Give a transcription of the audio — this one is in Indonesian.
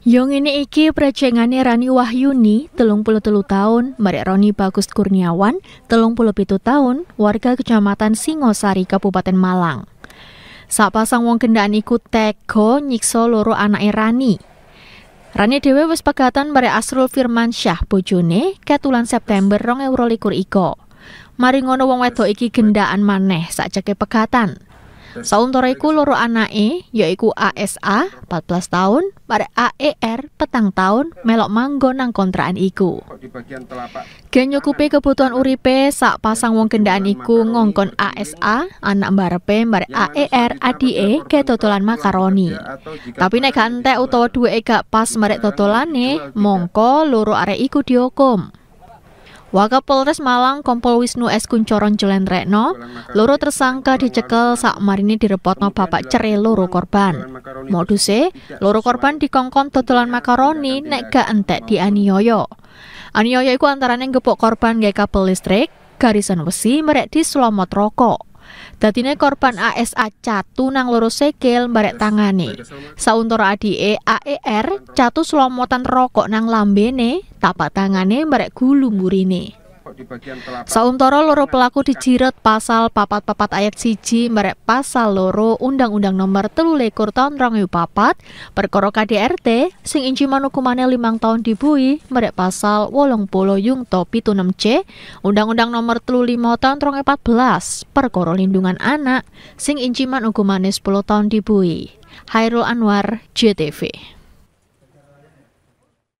Yong ini iki precengane Rani Wahyuni, telung puluh telu tahun, Mbak Roni Bagus Kurniawan, telung puluh pitu tahun, warga Kecamatan Singosari, Kabupaten Malang. Saat pasang wong kendaan iku teko nyikso loro anak Rani. Rani dewe wis pegatan bare Asrul Firmansyah bojone ketulan September 2022 iko. Mari ngono wong wedok iki gendaan maneh sak ceke pegatan. Sauntoraiku loro anake yaiku ASA 14 tahun, pada AER petang tahun melok manggon nang kontraan iku. Gen kebutuhan uripe sak pasang wong gendaan iku ngongkon ASA, anak mbarepe mbare AER ADE ke totolan makaroni. Tapi nek gak utawa duweke gak pas merek totolane, mongko loro arek iku dihukum. Wakapolres Malang Kompol Wisnu S. Kuncoron Jelendrekno, loro tersangka dicekel saat marini direpotno bapak cere loro korban. Moduse, loro korban dikongkon totolan makaroni nek gak entek di Anioyo Anioyo iku antaranya gepok korban gaya kabel listrik, garisan besi merek di selomot rokok. Dadine korban ASA catu nang loro sekel mbarek tangane. Sauntara adike AER catu slomotan rokok nang lambene, tapak tangane mbarek gulung burine. Sauntoro loro pelaku dijirat pasal papat-papat ayat siji merek pasal loro Undang-Undang nomor telu lekor tahun rong papat perkoro KDRT sing inciman hukumannya limang tahun dibui merek pasal wolong polo Yung Topi Tunem c Undang-Undang nomor telu lima tahun rong Belas perkoro lindungan anak sing hukuman hukumannya sepuluh tahun dibui Hairul Anwar, JTV